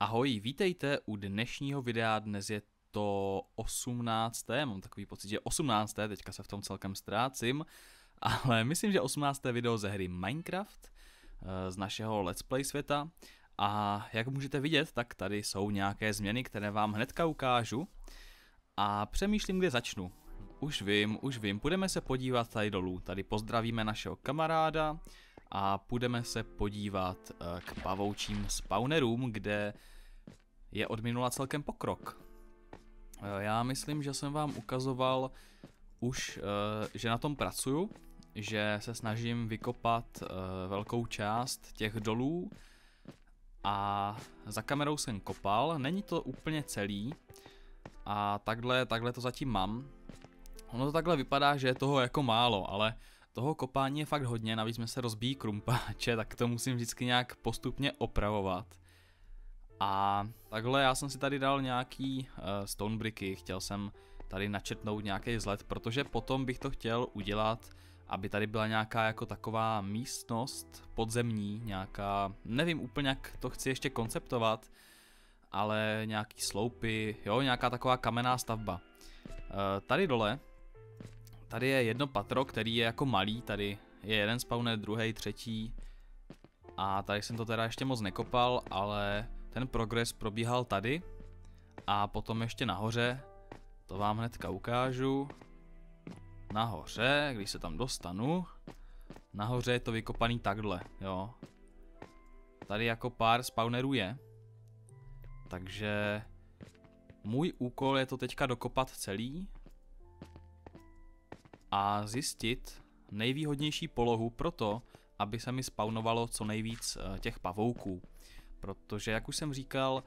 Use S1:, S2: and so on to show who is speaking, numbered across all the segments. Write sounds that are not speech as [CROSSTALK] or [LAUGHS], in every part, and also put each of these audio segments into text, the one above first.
S1: Ahoj, vítejte u dnešního videa. Dnes je to 18. Mám takový pocit, že 18. Teďka se v tom celkem ztrácím. [LAUGHS] Ale myslím, že 18. video ze hry Minecraft eh, z našeho Let's Play světa. A jak můžete vidět, tak tady jsou nějaké změny, které vám hnedka ukážu. A přemýšlím, kde začnu. Už vím, už vím, půjdeme se podívat tady dolů. Tady pozdravíme našeho kamaráda, a půjdeme se podívat eh, k pavoučím spawnerům, kde je od minula celkem pokrok. Eh, já myslím, že jsem vám ukazoval už, eh, že na tom pracuju, že se snažím vykopat velkou část těch dolů a za kamerou jsem kopal, není to úplně celý a takhle, takhle to zatím mám. Ono to takhle vypadá, že je toho jako málo, ale toho kopání je fakt hodně, navíc jsme se rozbíjí krumpáče, tak to musím vždycky nějak postupně opravovat. A takhle já jsem si tady dal nějaký uh, eh, stone bricky, chtěl jsem tady načetnout nějaký vzhled, protože potom bych to chtěl udělat, aby tady byla nějaká jako taková místnost podzemní, nějaká, nevím úplně jak to chci ještě konceptovat, ale nějaký sloupy, jo, nějaká taková kamenná stavba. Eh, tady dole Tady je jedno patro, který je jako malý, tady je jeden spawner, druhý, třetí. A tady jsem to teda ještě moc nekopal, ale ten progres probíhal tady. A potom ještě nahoře, to vám hnedka ukážu. Nahoře, když se tam dostanu, nahoře je to vykopaný takhle, jo. Tady jako pár spawnerů je. Takže můj úkol je to teďka dokopat celý a zjistit nejvýhodnější polohu pro to, aby se mi spawnovalo co nejvíc eh, těch pavouků. Protože, jak už jsem říkal,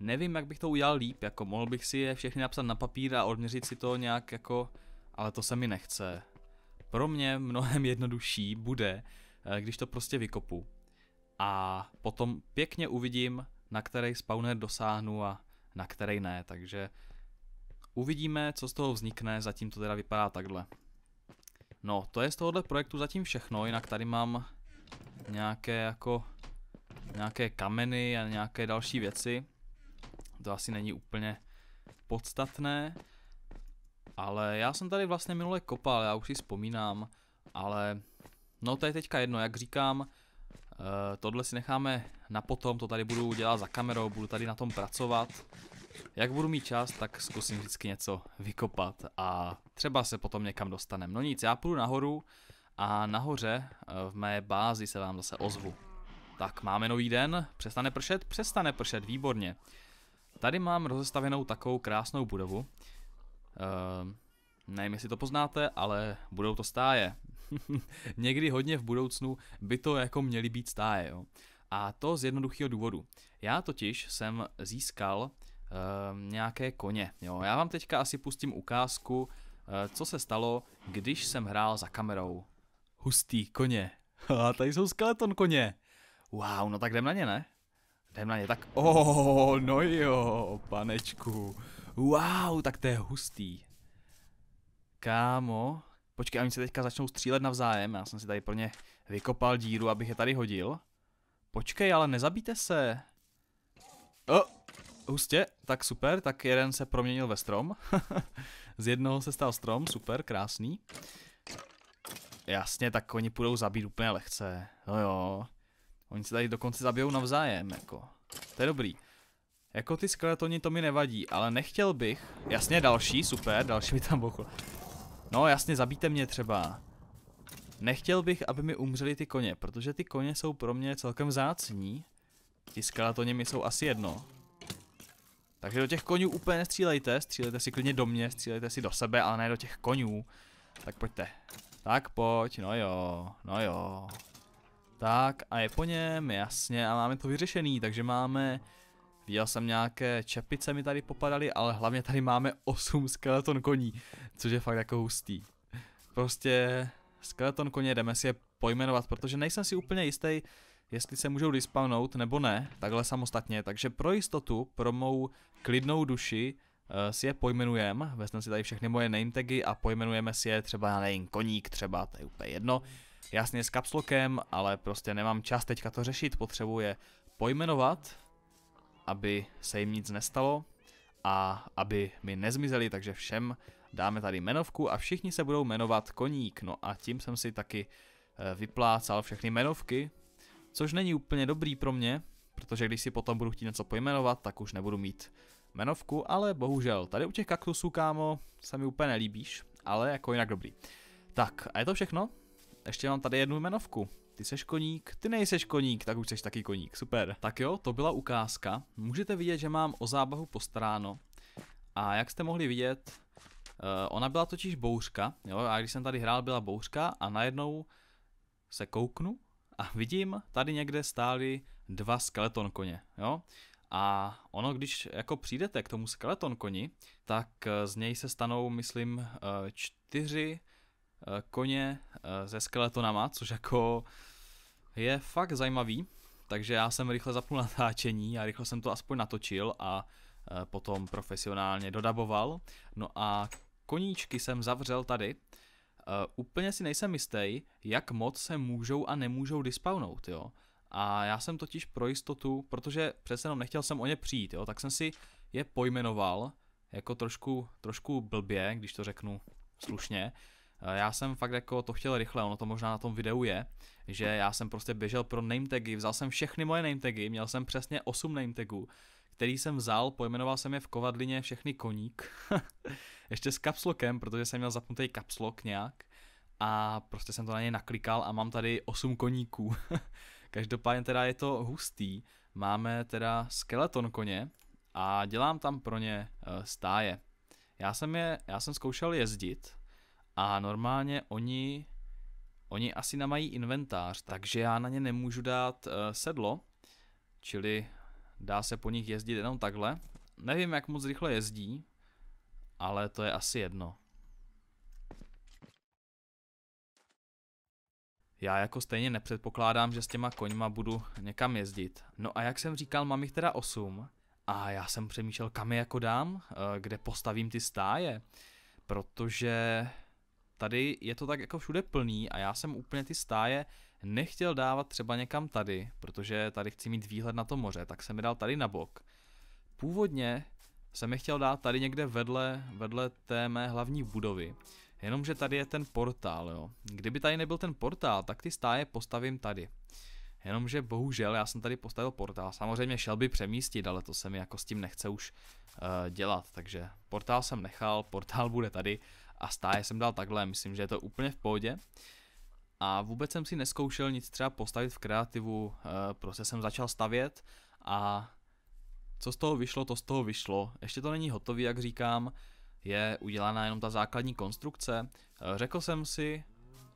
S1: nevím, jak bych to udělal líp, jako mohl bych si je všechny napsat na papír a odměřit si to nějak jako, ale to se mi nechce. Pro mě mnohem jednodušší bude, eh, když to prostě vykopu. A potom pěkně uvidím, na který spawner dosáhnu a na který ne, takže uvidíme, co z toho vznikne, zatím to teda vypadá takhle. No, to je z tohohle projektu zatím všechno, jinak tady mám nějaké jako nějaké kameny a nějaké další věci. To asi není úplně podstatné, ale já jsem tady vlastně minule kopal, já už si vzpomínám, ale no to je teďka jedno, jak říkám, eh, tohle si necháme na potom, to tady budu dělat za kamerou, budu tady na tom pracovat jak budu mít čas, tak zkusím vždycky něco vykopat a třeba se potom někam dostanem. No nic, já půjdu nahoru a nahoře eh, v mé bázi se vám zase ozvu. Tak máme nový den, přestane pršet? Přestane pršet, výborně. Tady mám rozestavenou takovou krásnou budovu. Ehm, nevím, jestli to poznáte, ale budou to stáje. [LAUGHS] Někdy hodně v budoucnu by to jako měly být stáje, jo. A to z jednoduchého důvodu. Já totiž jsem získal uh, Ehm, nějaké koně. Jo, já vám teďka asi pustím ukázku, uh, co se stalo, když jsem hrál za kamerou. Hustý koně. [LAUGHS] A tady jsou skeleton koně. Wow, no tak jdem na ně, ne? Jdem na ně, tak... Oh, no jo, panečku. Wow, tak to je hustý. Kámo. Počkej, oni se teďka začnou střílet navzájem. Já jsem si tady pro ně vykopal díru, abych je tady hodil. Počkej, ale nezabíte se. Oh, Hustě, tak super, tak jeden se proměnil ve strom. [LAUGHS] Z jednoho se stal strom, super, krásný. Jasně, tak oni půjdou zabít úplně lehce. No jo. Oni se tady dokonce zabijou navzájem, jako. To je dobrý. Jako ty skeletoni to mi nevadí, ale nechtěl bych. Jasně, další, super, další mi tam bohu. No jasně, zabijte mě třeba. Nechtěl bych, aby mi umřeli ty koně, protože ty koně jsou pro mě celkem zácní. Ti skeletoni mi jsou asi jedno. Takže do těch konňů úplně nestřílejte, střílejte si klidně do mě, střílejte si do sebe, ale ne do těch konňů. Tak pojďte. Tak pojď, no jo, no jo. Tak a je po něm, jasně, a máme to vyřešený, takže máme... Viděl jsem nějaké čepice mi tady popadaly, ale hlavně tady máme 8 skeleton koní, což je fakt jako hustý. Prostě skeleton koně jdeme si je pojmenovat, protože nejsem si úplně jistý, jestli se můžou dispawnout nebo ne, takhle samostatně, takže pro jistotu, pro mou klidnou duši, eh, si je pojmenujem, vezmeme si tady všechny moje tagy a pojmenujeme si je třeba, já nevím, koník třeba, to je úplně jedno, jasně s kapslokem, ale prostě nemám čas teďka to řešit, potřebuji je pojmenovat, aby se jim nic nestalo a aby mi nezmizeli, takže všem dáme tady jmenovku a všichni se budou jmenovat koník, no a tím jsem si taky eh, vyplácal všechny jmenovky, Což není úplně dobrý pro mě, protože když si potom budu chtít něco pojmenovat, tak už nebudu mít jmenovku, ale bohužel, tady u těch kaktusů, kámo, se mi úplně nelíbíš, ale jako jinak dobrý. Tak, a je to všechno? Ještě mám tady jednu jmenovku. Ty seš koník, ty nejseš koník, tak už seš taky koník, super. Tak jo, to byla ukázka. Můžete vidět, že mám o zábavu postaráno. A jak jste mohli vidět, eh, ona byla totiž bouřka, jo, a když jsem tady hrál, byla bouřka a najednou se kouknu a vidím, tady někde stály dva skeleton koně, jo? A ono, když jako přijdete k tomu skeleton koni, tak eh, z něj se stanou, myslím, eh, čtyři eh, koně se skeletonama, což jako je fakt zajímavý. Takže já jsem rychle zapnul [LAUGHS] natáčení a rychle jsem to aspoň natočil a potom profesionálně dodaboval. No a koníčky jsem zavřel tady Eh, úplně si nejsem jistý, jak moc se můžou a nemůžou dispawnout, jo. A já jsem totiž pro jistotu, protože přece jenom nechtěl jsem o ně přijít, jo, tak jsem si je pojmenoval, jako trošku, trošku blbě, když to řeknu slušně. Eh, já jsem fakt jako to chtěl rychle, ono to možná na tom videu je, že já jsem prostě běžel pro name tagy, vzal jsem všechny moje name tagy, měl jsem přesně 8 tagů který jsem vzal, pojmenoval jsem je v kovadlině všechny koník. [LAUGHS] Ještě s kapslokem, protože jsem měl zapnutý kapslok nějak a prostě jsem to na ně naklikal a mám tady 8 koníků. [LAUGHS] Každopádně teda je to hustý. Máme teda skeleton koně a dělám tam pro ně eh, stáje. Já jsem, je, já jsem zkoušel jezdit a normálně oni, oni asi nemají inventář, takže já na ně nemůžu dát eh, sedlo, čili Dá se po nich jezdit jenom takhle. Nevím, jak moc rychle jezdí, ale to je asi jedno. Já jako stejně nepředpokládám, že s těma koňma budu někam jezdit. No a jak jsem říkal, mám jich teda 8. A já jsem přemýšlel, kam je jako dám, eh, kde postavím ty stáje. Protože tady je to tak jako všude plný a já jsem úplně ty stáje nechtěl dávat třeba někam tady, protože tady chci mít výhled na to moře, tak jsem je dal tady na bok. Původně jsem je chtěl dát tady někde vedle, vedle té mé hlavní budovy, jenomže tady je ten portál, jo. Kdyby tady nebyl ten portál, tak ty stáje postavím tady. Jenomže bohužel já jsem tady postavil portál, samozřejmě šel by přemístit, ale to se mi jako s tím nechce už uh, dělat, takže portál jsem nechal, portál bude tady a stáje jsem dal takhle, myslím, že je to úplně v pohodě. Uh, a vůbec jsem si neskoušel nic třeba postavit v kreativu, eh, prostě jsem začal stavět a co z toho vyšlo, to z toho vyšlo. Ještě to není hotový, jak říkám, je udělaná jenom ta základní konstrukce. Eh, řekl jsem si,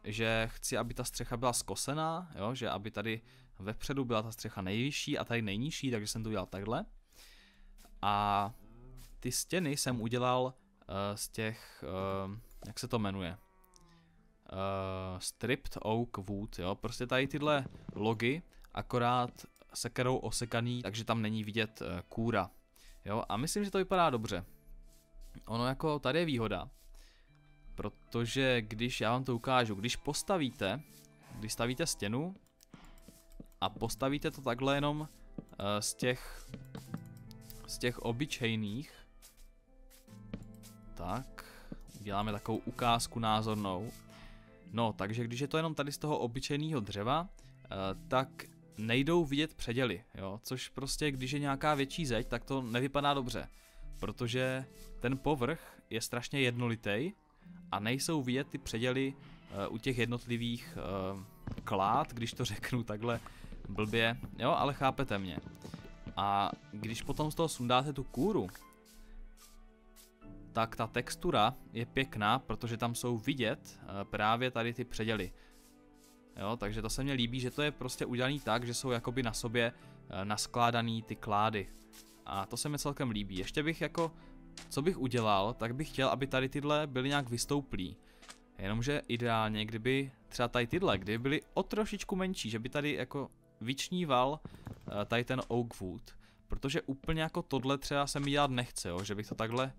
S1: že chci, aby ta střecha byla skosená, jo? že aby tady vepředu byla ta střecha nejvyšší a tady nejnižší, takže jsem to udělal takhle. A ty stěny jsem udělal uh, z těch, uh, jak se to jmenuje, uh, Stripped Oak Wood, jo, prostě tady tyhle logy, akorát sekerou osekaný, takže tam není vidět uh, kůra, jo, a myslím, že to vypadá dobře. Ono jako, tady je výhoda, protože když, já vám to ukážu, když postavíte, když stavíte stěnu a postavíte to takhle jenom uh, z těch, z těch obyčejných, tak, uděláme takovou ukázku názornou No, takže když je to jenom tady z toho obyčejného dřeva, eh, tak nejdou vidět předěly, jo? což prostě, když je nějaká větší zeď, tak to nevypadá dobře, protože ten povrch je strašně jednolitý a nejsou vidět ty předěly eh, u těch jednotlivých eh, klád, když to [LAUGHS] řeknu takhle blbě, jo, ale chápete mě. A když potom z toho sundáte tu kůru, tak ta textura je pěkná, protože tam jsou vidět eh, právě tady ty předěly. Jo, takže to se mně líbí, že to je prostě udělaný tak, že jsou jakoby na sobě eh, naskládaný ty klády. A to se mi celkem líbí. Ještě bych jako, co bych udělal, tak bych chtěl, aby tady tyhle byly nějak vystouplí. Jenomže ideálně, kdyby třeba tady tyhle, kdyby byly o trošičku menší, že by tady jako vyčníval eh, tady ten oak wood, Protože úplně jako tohle třeba se mi dělat nechce, jo? že bych to takhle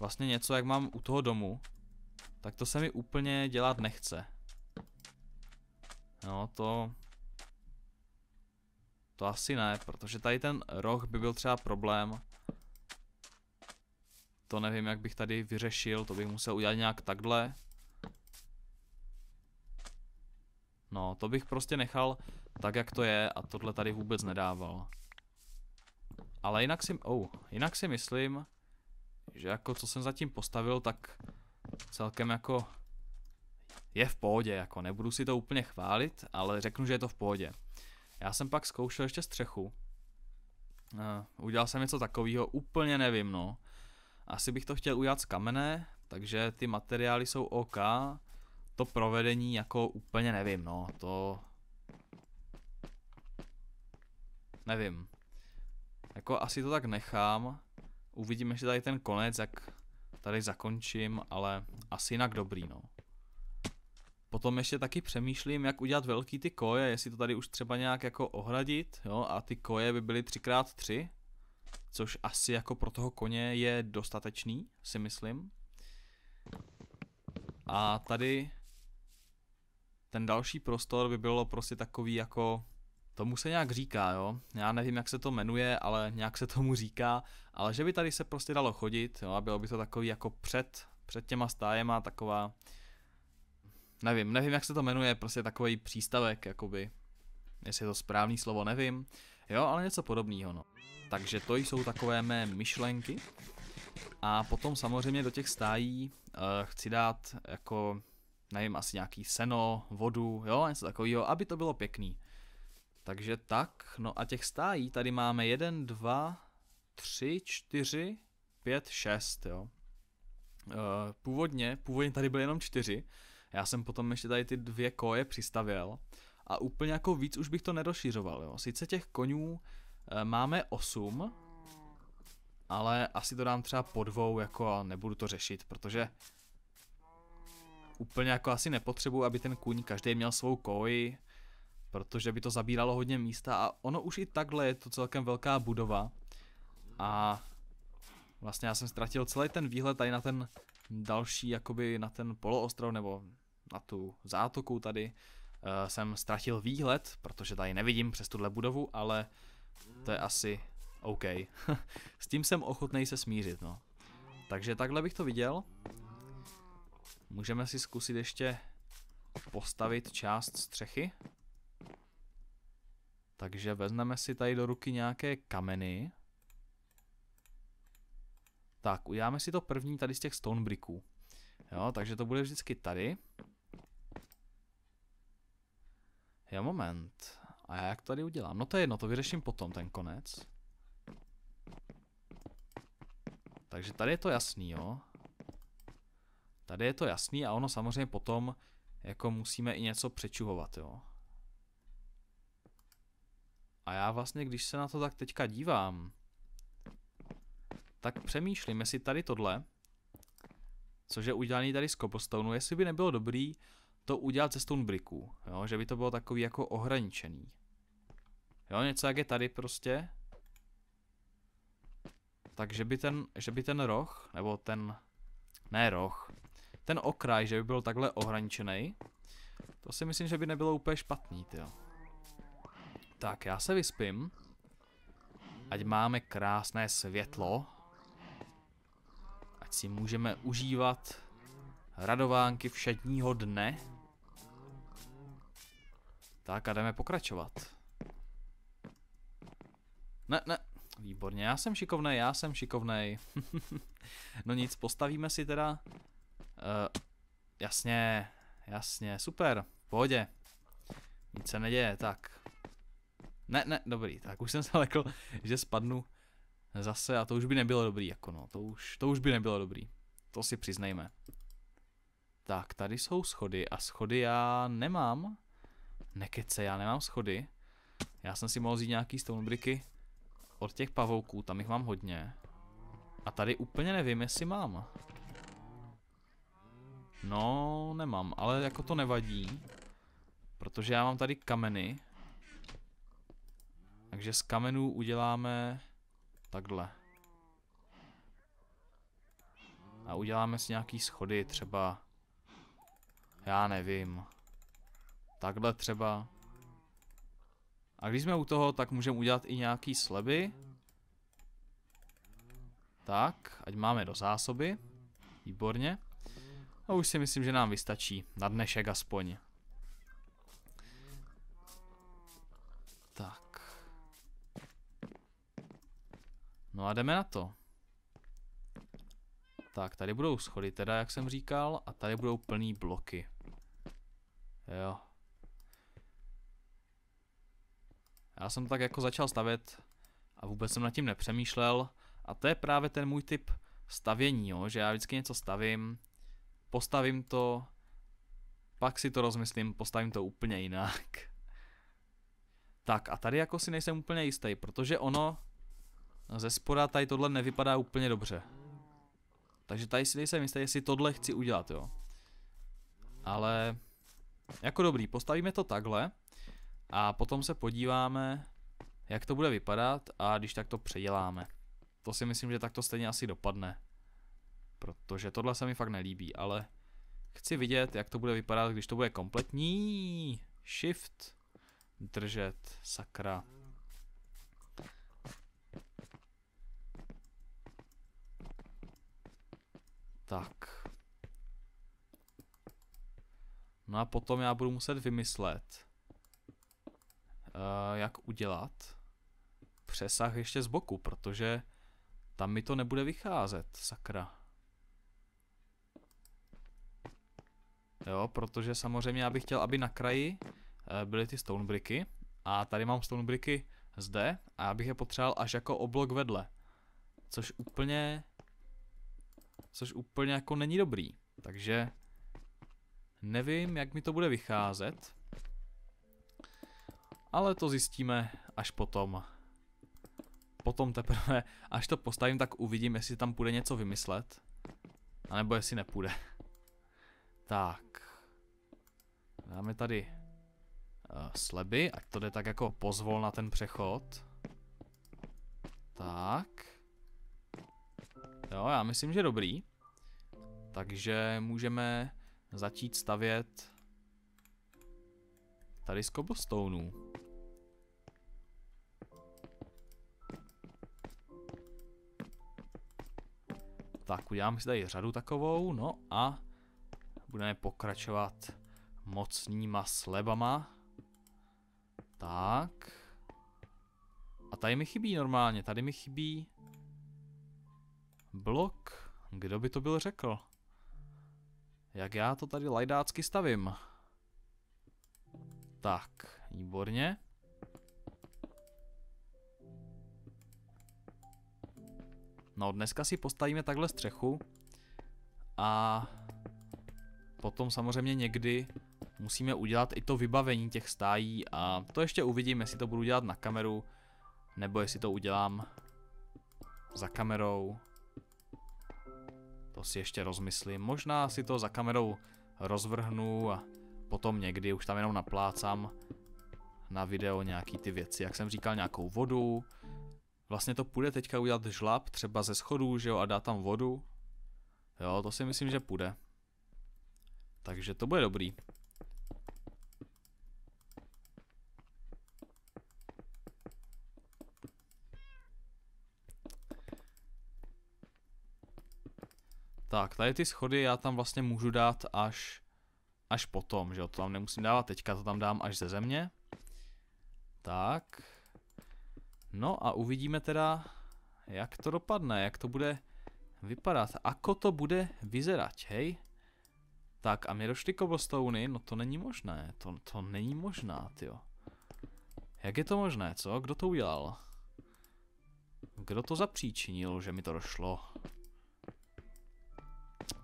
S1: vlastně něco, jak mám u toho domu, tak to se mi úplně dělat nechce. No to... To asi ne, protože tady ten roh by byl třeba problém. To nevím, jak bych tady vyřešil, to bych musel udělat nějak takhle. No, to bych prostě nechal tak, jak to je a tohle tady vůbec nedával. Ale jinak si, oh, jinak si myslím, že jako co jsem zatím postavil, tak celkem jako je v pohodě, jako nebudu si to úplně chválit, ale řeknu, že je to v pohodě. Já jsem pak zkoušel ještě střechu. Uh, udělal jsem něco takového, úplně nevím, no. Asi bych to chtěl udělat z kamene, takže ty materiály jsou OK. To provedení jako úplně nevím, no. To... Nevím. Jako asi to tak nechám uvidíme, že tady ten konec, jak tady zakončím, ale asi jinak dobrý, no. Potom ještě taky přemýšlím, jak udělat velký ty koje, jestli to tady už třeba nějak jako ohradit, jo, a ty koje by byly 3x3, což asi jako pro toho koně je dostatečný, si myslím. A tady ten další prostor by bylo prostě takový jako tomu se nějak říká, jo. Já nevím, jak se to jmenuje, ale nějak se tomu říká, ale že by tady se prostě dalo chodit, jo, a bylo by to takový jako před, před těma stájema taková, nevím, nevím, jak se to jmenuje, prostě takový přístavek, jakoby, jestli je to správný slovo, nevím, jo, ale něco podobného, no. Takže to jsou takové mé myšlenky. A potom samozřejmě do těch stájí uh, chci dát jako, nevím, asi nějaký seno, vodu, jo, něco takového, aby to bylo pěkný. Takže tak, no a těch stájí tady máme 1, 2, 3, 4, 5, 6, jo. Eh, původně, původně tady byly jenom čtyři, já jsem potom ještě tady ty dvě koje přistavěl a úplně jako víc už bych to nerozšířoval, jo. Sice těch konů eh, máme 8, ale asi to dám třeba po dvou, jako a nebudu to řešit, protože úplně jako asi nepotřebuji, aby ten kuň každý měl svou koji, protože by to zabíralo hodně místa a ono už i takhle je to celkem velká budova a vlastně já jsem ztratil celý ten výhled tady na ten další, jakoby na ten poloostrov nebo na tu zátoku tady uh, jsem ztratil výhled, protože tady nevidím přes tuhle budovu, ale to je asi OK. [LAUGHS] S tím jsem ochotnej se smířit, no. Takže takhle bych to viděl. Můžeme si zkusit ještě postavit část střechy. Takže vezmeme si tady do ruky nějaké kameny. Tak, uděláme si to první tady z těch stone bricků. Jo, takže to bude vždycky tady. Jo, moment. A já jak to tady udělám? No to je jedno, to vyřeším potom, ten konec. Takže tady je to jasný, jo. Tady je to jasný a ono samozřejmě potom jako musíme i něco přečuhovat, jo. A já vlastně, když se na to tak teďka dívám, tak přemýšlím, jestli tady tohle, což je udělaný tady z cobblestone, jestli by nebylo dobrý to udělat ze stone bricků, jo? že by to bylo takový jako ohraničený. Jo, něco jak je tady prostě. Takže by ten, že by ten roh, nebo ten, ne roh, ten okraj, že by byl takhle ohraničený, to si myslím, že by nebylo úplně špatný, jo. Tak, já se vyspím. Ať máme krásné světlo. Ať si můžeme užívat radovánky všedního dne. Tak a jdeme pokračovat. Ne, ne, výborně, já jsem šikovnej, já jsem šikovnej. [LAUGHS] no nic, postavíme si teda. Uh, jasně, jasně, super, v pohodě. Nic se neděje, tak ne, ne, dobrý, tak už jsem se lekl, že spadnu zase a to už by nebylo dobrý, jako no, to už, to už by nebylo dobrý. To si přiznejme. Tak, tady jsou schody a schody já nemám. Nekece, já nemám schody. Já jsem si mohl vzít nějaký stonebriky od těch pavouků, tam jich mám hodně. A tady úplně nevím, jestli mám. No, nemám, ale jako to nevadí. Protože já mám tady kameny. Takže z kamenů uděláme takhle. A uděláme si nějaký schody, třeba... Já nevím. Takhle třeba. A když jsme u toho, tak můžeme udělat i nějaký sleby. Tak, ať máme do zásoby. Výborně. A už si myslím, že nám vystačí. Na dnešek aspoň. No a jdeme na to. Tak, tady budou schody teda, jak jsem říkal, a tady budou plný bloky. Jo. Já jsem tak jako začal stavět a vůbec jsem nad tím nepřemýšlel. A to je právě ten můj typ stavění, jo? že já vždycky něco stavím, postavím to, pak si to rozmyslím, postavím to úplně jinak. Tak a tady jako si nejsem úplně jistý, protože ono ze spoda tady tohle nevypadá úplně dobře. Takže tady si nejsem jistý, jestli tohle chci udělat, jo. Ale jako dobrý, postavíme to takhle a potom se podíváme, jak to bude vypadat a když tak to předěláme. To si myslím, že tak to stejně asi dopadne. Protože tohle se mi fakt nelíbí, ale chci vidět, jak to bude vypadat, když to bude kompletní. Shift držet, sakra. Tak. No a potom já budu muset vymyslet, uh, jak udělat přesah ještě z boku, protože tam mi to nebude vycházet, sakra. Jo, protože samozřejmě já bych chtěl, aby na kraji uh, byly ty stone bricky a tady mám stone bricky zde a já bych je potřeboval až jako oblok vedle. Což úplně což úplně jako není dobrý. Takže nevím, jak mi to bude vycházet, ale to zjistíme až potom. Potom teprve, až to postavím, tak uvidím, jestli tam půjde něco vymyslet, anebo jestli nepůjde. Tak. Dáme tady uh, sleby, ať to jde tak jako pozvol na ten přechod. Tak já myslím, že dobrý. Takže můžeme začít stavět tady z cobblestoneů. Tak, uděláme si tady řadu takovou, no a budeme pokračovat mocnýma slebama. Tak. A tady mi chybí normálně, tady mi chybí Blok? Kdo by to byl řekl? Jak já to tady lajdácky stavím. Tak, výborně. No, dneska si postavíme takhle střechu a potom samozřejmě někdy musíme udělat i to vybavení těch stájí a to ještě uvidím, jestli to budu dělat na kameru nebo jestli to udělám za kamerou. To si ještě rozmyslím. Možná si to za kamerou rozvrhnu a potom někdy už tam jenom naplácám na video nějaký ty věci. Jak jsem říkal, nějakou vodu. Vlastně to půjde teďka udělat žlab třeba ze schodů, že jo, a dá tam vodu. Jo, to si myslím, že půjde. Takže to bude dobrý. Tak, tady ty schody já tam vlastně můžu dát až, až potom, že jo, to tam nemusím dávat teďka, to tam dám až ze země. Tak. No a uvidíme teda, jak to dopadne, jak to bude vypadat, ako to bude vyzerať. hej? Tak a mě došly cobblestony, no to není možné, to, to není možná, jo. Jak je to možné, co? Kdo to udělal? Kdo to zapříčinil, že mi to došlo?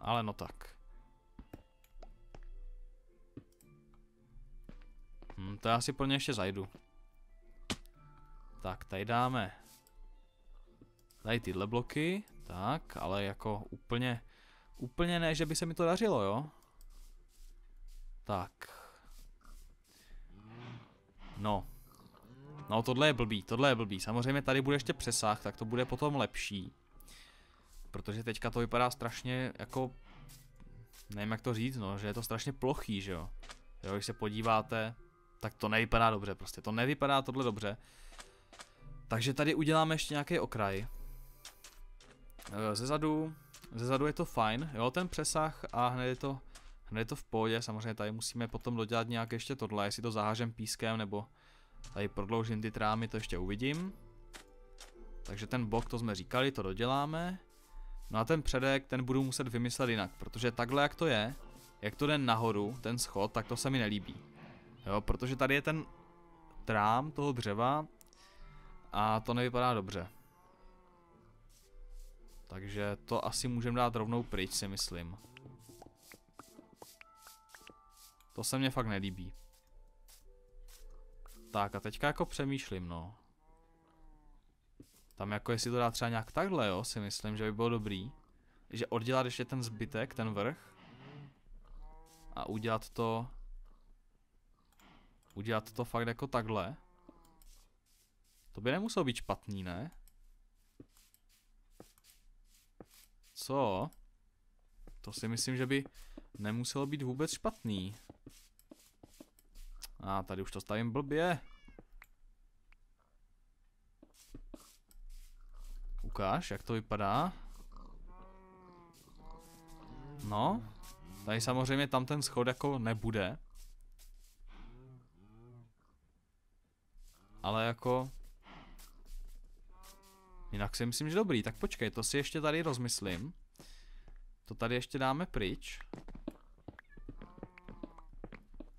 S1: ale no tak. Hm, to já si pro ně ještě zajdu. Tak, tady dáme tady tyhle bloky, tak, ale jako úplně, úplně ne, že by se mi to dařilo, jo? Tak. No. No tohle je blbý, tohle je blbý. Samozřejmě tady bude ještě přesah, tak to bude potom lepší protože teďka to vypadá strašně jako, nevím jak to říct, no, že je to strašně plochý, že jo. Jo, když se podíváte, tak to nevypadá dobře prostě, to nevypadá tohle dobře. Takže tady uděláme ještě nějaký okraj. Eh, zezadu, zezadu je to fajn, jo, ten přesah a hned je to, hned je to v pohodě, samozřejmě tady musíme potom dodělat nějak ještě tohle, jestli to zahážem pískem nebo tady prodloužím ty trámy, to ještě uvidím. Takže ten bok, to jsme říkali, to doděláme. No a ten předek, ten budu muset vymyslet jinak, protože takhle jak to je, jak to jde nahoru, ten schod, tak to se mi nelíbí. Jo, protože tady je ten trám toho dřeva a to nevypadá dobře. Takže to asi můžeme dát rovnou pryč, si myslím. To se mně fakt nelíbí. Tak a teďka jako přemýšlím, no. Tam jako jestli to dá třeba nějak takhle, jo, si myslím, že by bylo dobrý. Že oddělat ještě ten zbytek, ten vrch. A udělat to... Udělat to fakt jako takhle. To by nemuselo být špatný, ne? Co? To si myslím, že by nemuselo být vůbec špatný. A tady už to stavím blbě. ukáž, jak to vypadá. No, tady samozřejmě tam ten schod jako nebude. Ale jako... Jinak si myslím, že dobrý, tak počkej, to si ještě tady rozmyslím. To tady ještě dáme pryč.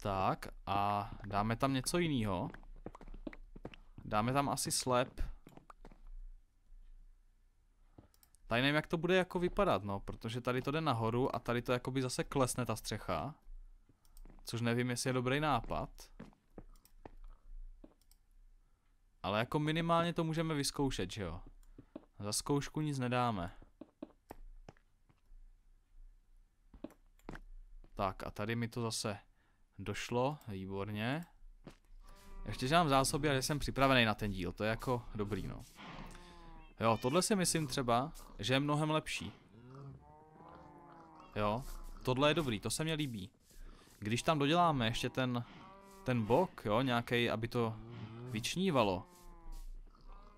S1: Tak a dáme tam něco jiného. Dáme tam asi slep. Tady nevím, jak to bude jako vypadat, no, protože tady to jde nahoru a tady to jakoby zase klesne ta střecha. Což nevím, jestli je dobrý nápad. Ale jako minimálně to můžeme vyzkoušet, že jo. Za zkoušku nic nedáme. Tak a tady mi to zase došlo, výborně. Ještě, že mám zásoby a že jsem připravený na ten díl, to je jako dobrý, no. Jo, tohle si myslím třeba, že je mnohem lepší. Jo, tohle je dobrý, to se mi líbí. Když tam doděláme ještě ten, ten bok, jo, nějaký, aby to vyčnívalo,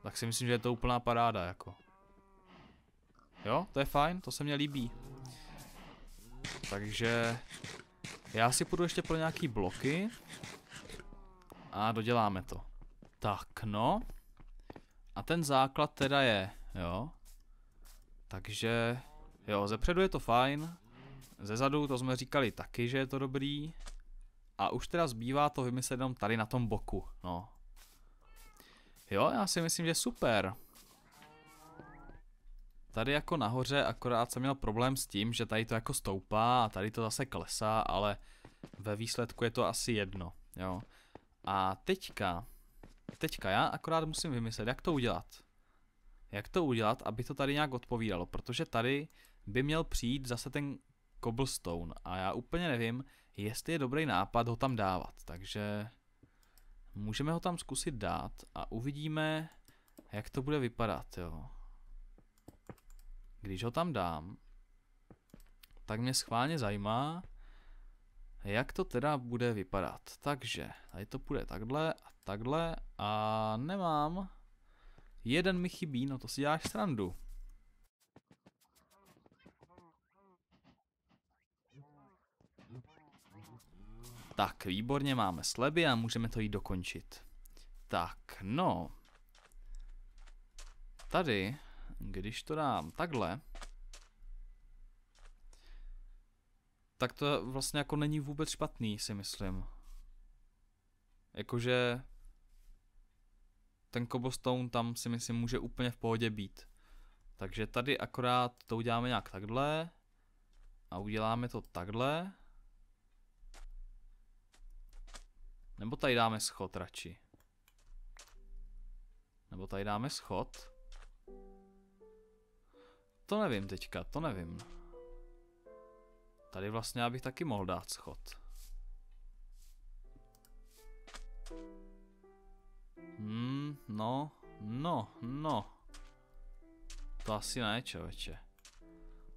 S1: tak si myslím, že je to úplná paráda, jako. Jo, to je fajn, to se mi líbí. Takže já si půjdu ještě pro nějaký bloky a doděláme to. Tak no, a ten základ teda je, jo. Takže, jo, zepředu je to fajn. ze zadu to jsme říkali taky, že je to dobrý. A už teda zbývá to vymyslet jenom tady na tom boku, no. Jo, já si myslím, že super. Tady jako nahoře, akorát jsem měl problém s tím, že tady to jako stoupá a tady to zase klesá, ale ve výsledku je to asi jedno, jo. A teďka teďka já akorát musím vymyslet, jak to udělat. Jak to udělat, aby to tady nějak odpovídalo, protože tady by měl přijít zase ten cobblestone a já úplně nevím, jestli je dobrý nápad ho tam dávat, takže můžeme ho tam zkusit dát a uvidíme, jak to bude vypadat, jo. Když ho tam dám, tak mě schválně zajímá, jak to teda bude vypadat? Takže, tady to půjde takhle a takhle a nemám. Jeden mi chybí, no to si děláš srandu. Tak, výborně, máme sleby a můžeme to jít dokončit. Tak, no. Tady, když to dám takhle, tak to vlastně jako není vůbec špatný, si myslím. Jakože ten cobblestone tam si myslím může úplně v pohodě být. Takže tady akorát to uděláme nějak takhle a uděláme to takhle. Nebo tady dáme schod radši. Nebo tady dáme schod. To nevím teďka, to nevím tady vlastně já bych taky mohl dát schod. Hmm, no, no, no. To asi ne, čověče.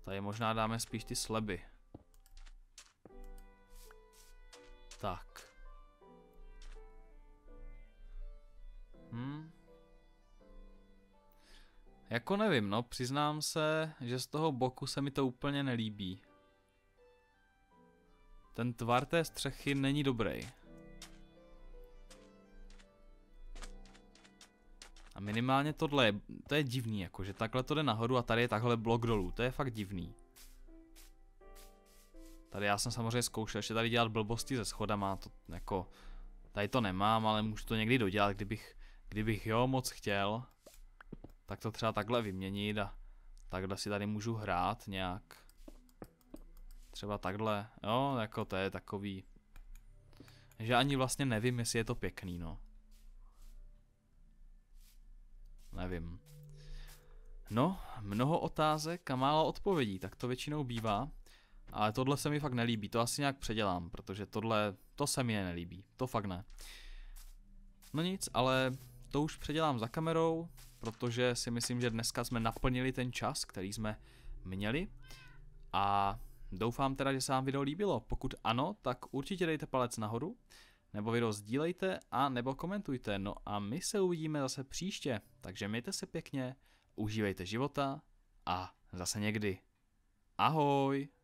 S1: Tady možná dáme spíš ty sleby. Tak. Hmm. Jako nevím, no, přiznám se, že z toho boku se mi to úplně nelíbí. Ten tvar té střechy není dobrý. A minimálně tohle je, to je divný, jako že takhle to jde nahoru a tady je takhle blok dolů, to je fakt divný. Tady já jsem samozřejmě zkoušel ještě tady dělat blbosti se schodama, to jako, tady to nemám, ale můžu to někdy dodělat, kdybych, kdybych jo moc chtěl, tak to třeba takhle vyměnit a takhle si tady můžu hrát nějak. Třeba takhle, jo, jako to je takový, že ani vlastně nevím, jestli je to pěkný, no. Nevím. No, mnoho otázek a málo odpovědí, tak to většinou bývá. Ale tohle se mi fakt nelíbí, to asi nějak předělám, protože tohle, to se mi nelíbí, to fakt ne. No nic, ale to už předělám za kamerou, protože si myslím, že dneska jsme naplnili ten čas, který jsme měli. A Doufám teda, že se vám video líbilo. Pokud ano, tak určitě dejte palec nahoru, nebo video sdílejte a nebo komentujte. No a my se uvidíme zase příště, takže mějte se pěkně, užívejte života a zase někdy. Ahoj!